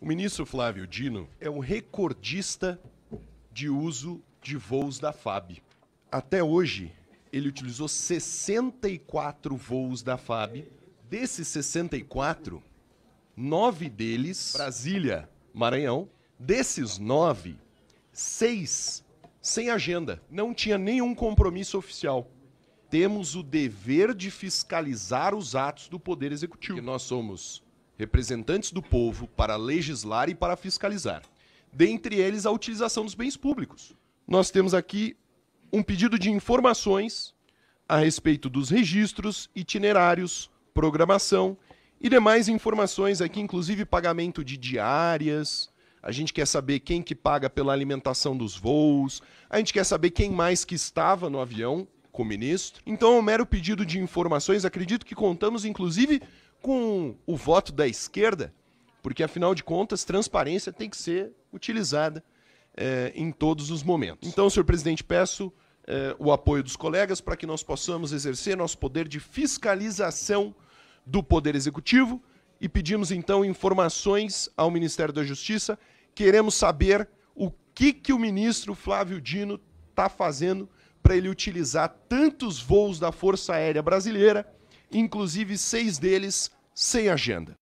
O ministro Flávio Dino é um recordista de uso de voos da FAB. Até hoje, ele utilizou 64 voos da FAB. Desses 64, nove deles Brasília, Maranhão. Desses nove, seis sem agenda, não tinha nenhum compromisso oficial. Temos o dever de fiscalizar os atos do Poder Executivo. nós somos representantes do povo, para legislar e para fiscalizar. Dentre eles, a utilização dos bens públicos. Nós temos aqui um pedido de informações a respeito dos registros, itinerários, programação e demais informações aqui, inclusive pagamento de diárias. A gente quer saber quem que paga pela alimentação dos voos, a gente quer saber quem mais que estava no avião, com o ministro. Então, é um mero pedido de informações, acredito que contamos inclusive com o voto da esquerda, porque afinal de contas, transparência tem que ser utilizada é, em todos os momentos. Então, senhor presidente, peço é, o apoio dos colegas para que nós possamos exercer nosso poder de fiscalização do Poder Executivo e pedimos então informações ao Ministério da Justiça. Queremos saber o que, que o ministro Flávio Dino está fazendo para ele utilizar tantos voos da Força Aérea Brasileira, inclusive seis deles sem agenda.